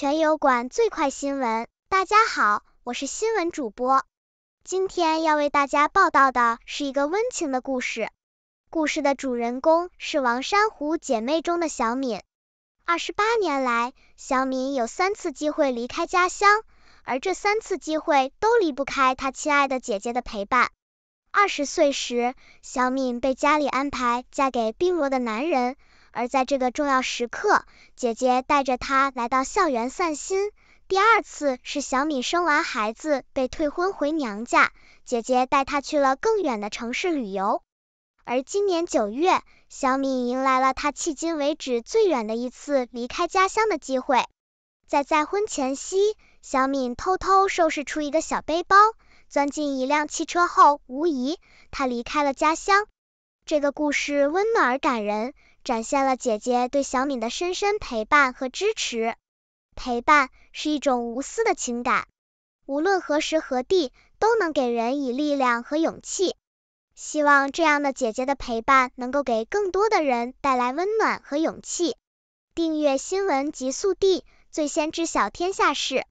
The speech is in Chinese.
全油管最快新闻，大家好，我是新闻主播。今天要为大家报道的是一个温情的故事。故事的主人公是王珊瑚姐妹中的小敏。二十八年来，小敏有三次机会离开家乡，而这三次机会都离不开她亲爱的姐姐的陪伴。二十岁时，小敏被家里安排嫁给病弱的男人。而在这个重要时刻，姐姐带着他来到校园散心。第二次是小敏生完孩子被退婚回娘家，姐姐带她去了更远的城市旅游。而今年九月，小敏迎来了她迄今为止最远的一次离开家乡的机会。在再婚前夕，小敏偷偷收拾出一个小背包，钻进一辆汽车后，无疑，她离开了家乡。这个故事温暖而感人。展现了姐姐对小敏的深深陪伴和支持。陪伴是一种无私的情感，无论何时何地，都能给人以力量和勇气。希望这样的姐姐的陪伴能够给更多的人带来温暖和勇气。订阅新闻极速递，最先知晓天下事。